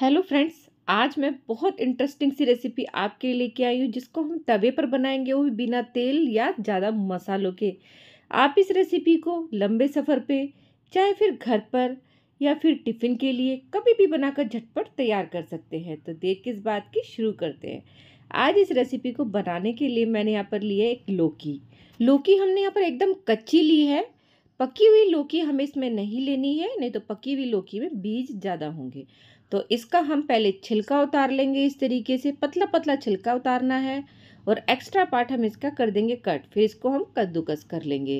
hello friends आज मैं बहुत इंटरेस्टिंग सी रेसिपी आपके लिए लेके आई हूँ जिसको हम तवे पर बनाएंगे वो भी बिना तेल या ज़्यादा मसालों के आप इस रेसिपी को लंबे सफ़र पे चाहे फिर घर पर या फिर टिफ़िन के लिए कभी भी बनाकर झटपट तैयार कर सकते हैं तो देर किस बात की शुरू करते हैं आज इस रेसिपी को बनाने के लिए मैंने यहाँ पर लिया एक लौकी लौकी हमने यहाँ पर एकदम कच्ची ली है पकी हुई लौकी हमें इसमें नहीं लेनी है नहीं तो पकी हुई लौकी में बीज ज़्यादा होंगे तो इसका हम पहले छिलका उतार लेंगे इस तरीके से पतला पतला छिलका उतारना है और एक्स्ट्रा पार्ट हम इसका कर देंगे कट फिर इसको हम कद्दूकस कर लेंगे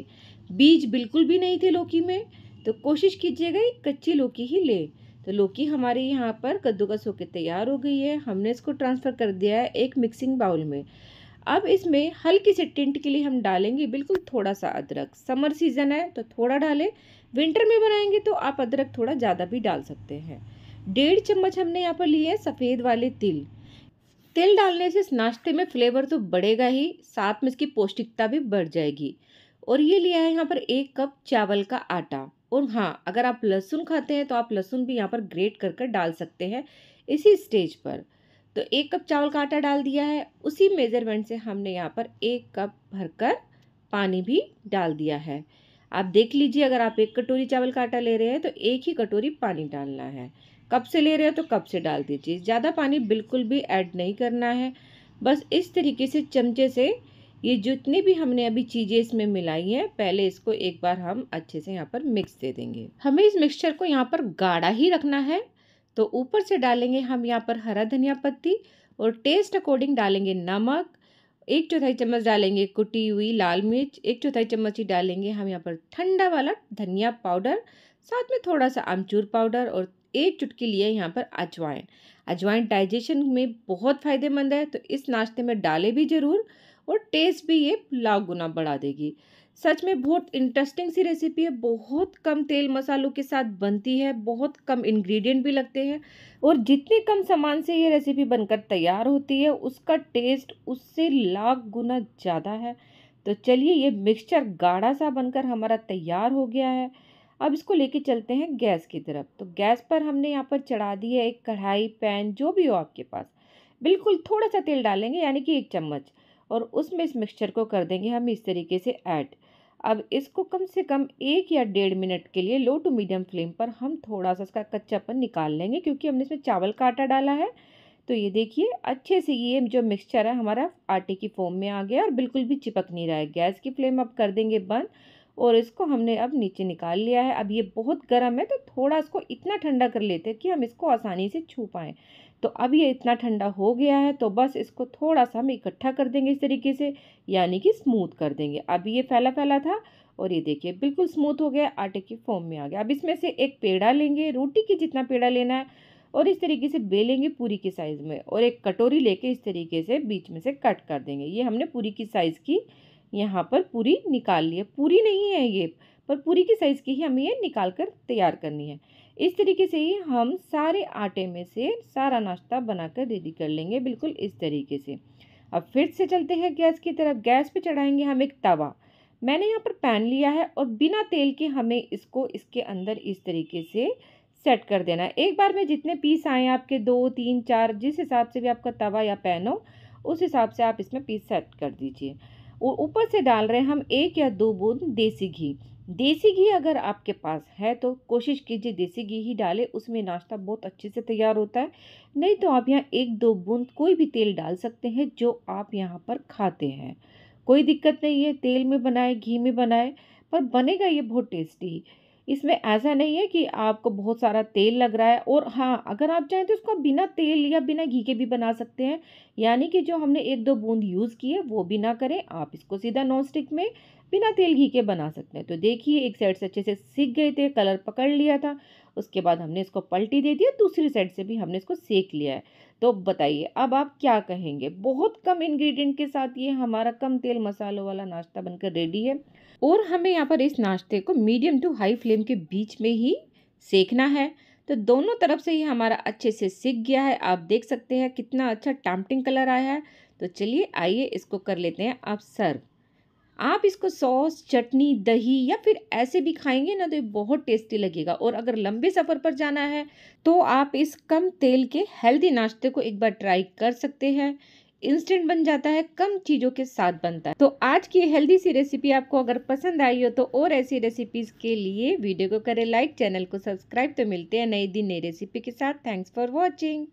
बीज बिल्कुल भी नहीं थे लौकी में तो कोशिश कीजिएगा कच्ची लौकी ही ले तो लौकी हमारे यहाँ पर कद्दूकस होकर तैयार हो गई है हमने इसको ट्रांसफ़र कर दिया है एक मिक्सिंग बाउल में अब इसमें हल्की सी टिंट के लिए हम डालेंगे बिल्कुल थोड़ा सा अदरक समर सीज़न है तो थोड़ा डालें विंटर में बनाएंगे तो आप अदरक थोड़ा ज़्यादा भी डाल सकते हैं डेढ़ चम्मच हमने यहाँ पर लिए हैं सफ़ेद वाले तिल तिल डालने से इस नाश्ते में फ्लेवर तो बढ़ेगा ही साथ में इसकी पौष्टिकता भी बढ़ जाएगी और ये लिया है यहाँ पर एक कप चावल का आटा और हाँ अगर आप लहसुन खाते हैं तो आप लहसुन भी यहाँ पर ग्रेट कर कर डाल सकते हैं इसी स्टेज पर तो एक कप चावल का आटा डाल दिया है उसी मेज़रमेंट से हमने यहाँ पर एक कप भरकर पानी भी डाल दिया है आप देख लीजिए अगर आप एक कटोरी चावल का आटा ले रहे हैं तो एक ही कटोरी पानी डालना है कप से ले रहे हो तो कप से डाल दीजिए ज़्यादा पानी बिल्कुल भी ऐड नहीं करना है बस इस तरीके से चमचे से ये जितनी भी हमने अभी चीज़ें इसमें मिलाई हैं पहले इसको एक बार हम अच्छे से यहाँ पर मिक्स दे देंगे हमें इस मिक्सचर को यहाँ पर गाढ़ा ही रखना है तो ऊपर से डालेंगे हम यहाँ पर हरा धनिया पत्ती और टेस्ट अकॉर्डिंग डालेंगे नमक एक चौथाई चम्मच डालेंगे कुटी हुई लाल मिर्च एक चौथाई चम्मच ही डालेंगे हम यहाँ पर ठंडा वाला धनिया पाउडर साथ में थोड़ा सा आमचूर पाउडर और एक चुटकी लिए यहाँ पर अजवाइन अजवाइन डाइजेशन में बहुत फ़ायदेमंद है तो इस नाश्ते में डालें भी ज़रूर और टेस्ट भी ये लाख गुना बढ़ा देगी सच में बहुत इंटरेस्टिंग सी रेसिपी है बहुत कम तेल मसालों के साथ बनती है बहुत कम इंग्रेडिएंट भी लगते हैं और जितने कम सामान से ये रेसिपी बनकर तैयार होती है उसका टेस्ट उससे लाख गुना ज़्यादा है तो चलिए ये मिक्सचर गाढ़ा सा बनकर हमारा तैयार हो गया है अब इसको लेके चलते हैं गैस की तरफ तो गैस पर हमने यहाँ पर चढ़ा दी है एक कढ़ाई पैन जो भी हो आपके पास बिल्कुल थोड़ा सा तेल डालेंगे यानी कि एक चम्मच और उसमें इस मिक्सचर को कर देंगे हम इस तरीके से ऐड अब इसको कम से कम एक या डेढ़ मिनट के लिए लो टू मीडियम फ्लेम पर हम थोड़ा सा इसका कच्चापन निकाल लेंगे क्योंकि हमने इसमें चावल का आटा डाला है तो ये देखिए अच्छे से ये जो मिक्सचर है हमारा आटे की फॉर्म में आ गया और बिल्कुल भी चिपक नहीं रहा है गैस की फ्लेम अब कर देंगे बंद और इसको हमने अब नीचे निकाल लिया है अब ये बहुत गर्म है तो थोड़ा इसको इतना ठंडा कर लेते हैं कि हम इसको आसानी से छू पाएँ तो अब ये इतना ठंडा हो गया है तो बस इसको थोड़ा सा हम इकट्ठा कर देंगे इस तरीके से यानी कि स्मूथ कर देंगे अब ये फैला फैला था और ये देखिए बिल्कुल स्मूथ हो गया आटे की फॉर्म में आ गया अब इसमें से एक पेड़ा लेंगे रोटी की जितना पेड़ा लेना है और इस तरीके से बेलेंगे पूरी की साइज़ में और एक कटोरी लेके इस तरीके से बीच में से कट कर देंगे ये हमने पूरी की साइज़ की यहाँ पर पूरी निकाल ली है पूरी नहीं है ये पर पूरी की साइज़ की ही हमें ये निकाल कर तैयार करनी है इस तरीके से ही हम सारे आटे में से सारा नाश्ता बनाकर रेडी कर लेंगे बिल्कुल इस तरीके से अब फिर से चलते हैं गैस की तरफ गैस पे चढ़ाएंगे हम एक तवा मैंने यहाँ पर पैन लिया है और बिना तेल के हमें इसको इसके अंदर इस तरीके से सेट कर देना है एक बार में जितने पीस आए आपके दो तीन चार जिस हिसाब से भी आपका तवा या पैन हो उस हिसाब से आप इसमें पीस सेट कर दीजिए और ऊपर से डाल रहे हैं हम एक या दो बूंद देसी घी देसी घी अगर आपके पास है तो कोशिश कीजिए देसी घी ही डालें उसमें नाश्ता बहुत अच्छे से तैयार होता है नहीं तो आप यहाँ एक दो बूंद कोई भी तेल डाल सकते हैं जो आप यहाँ पर खाते हैं कोई दिक्कत नहीं है तेल में बनाए घी में बनाए पर बनेगा ये बहुत टेस्टी इसमें ऐसा नहीं है कि आपको बहुत सारा तेल लग रहा है और हाँ अगर आप चाहें तो इसको बिना तेल या बिना घी के भी बना सकते हैं यानी कि जो हमने एक दो बूंद यूज़ की है वो भी ना करें आप इसको सीधा नॉन स्टिक में बिना तेल घी के बना सकते हैं तो देखिए एक साइड से अच्छे से सीख गए थे कलर पकड़ लिया था उसके बाद हमने इसको पलटी दे दिया दूसरी साइड से भी हमने इसको सेक लिया है तो बताइए अब आप क्या कहेंगे बहुत कम इंग्रेडिएंट के साथ ये हमारा कम तेल मसालों वाला नाश्ता बनकर रेडी है और हमें यहाँ पर इस नाश्ते को मीडियम टू हाई फ्लेम के बीच में ही सेकना है तो दोनों तरफ से ही हमारा अच्छे से सीख गया है आप देख सकते हैं कितना अच्छा टैम्पटिंग कलर आया है तो चलिए आइए इसको कर लेते हैं आप सर्व आप इसको सॉस चटनी दही या फिर ऐसे भी खाएंगे ना तो ये बहुत टेस्टी लगेगा और अगर लंबे सफ़र पर जाना है तो आप इस कम तेल के हेल्दी नाश्ते को एक बार ट्राई कर सकते हैं इंस्टेंट बन जाता है कम चीज़ों के साथ बनता है तो आज की हेल्दी सी रेसिपी आपको अगर पसंद आई हो तो और ऐसी रेसिपीज़ के लिए वीडियो को करें लाइक चैनल को सब्सक्राइब तो मिलते हैं नई दिन नई रेसिपी के साथ थैंक्स फॉर वॉचिंग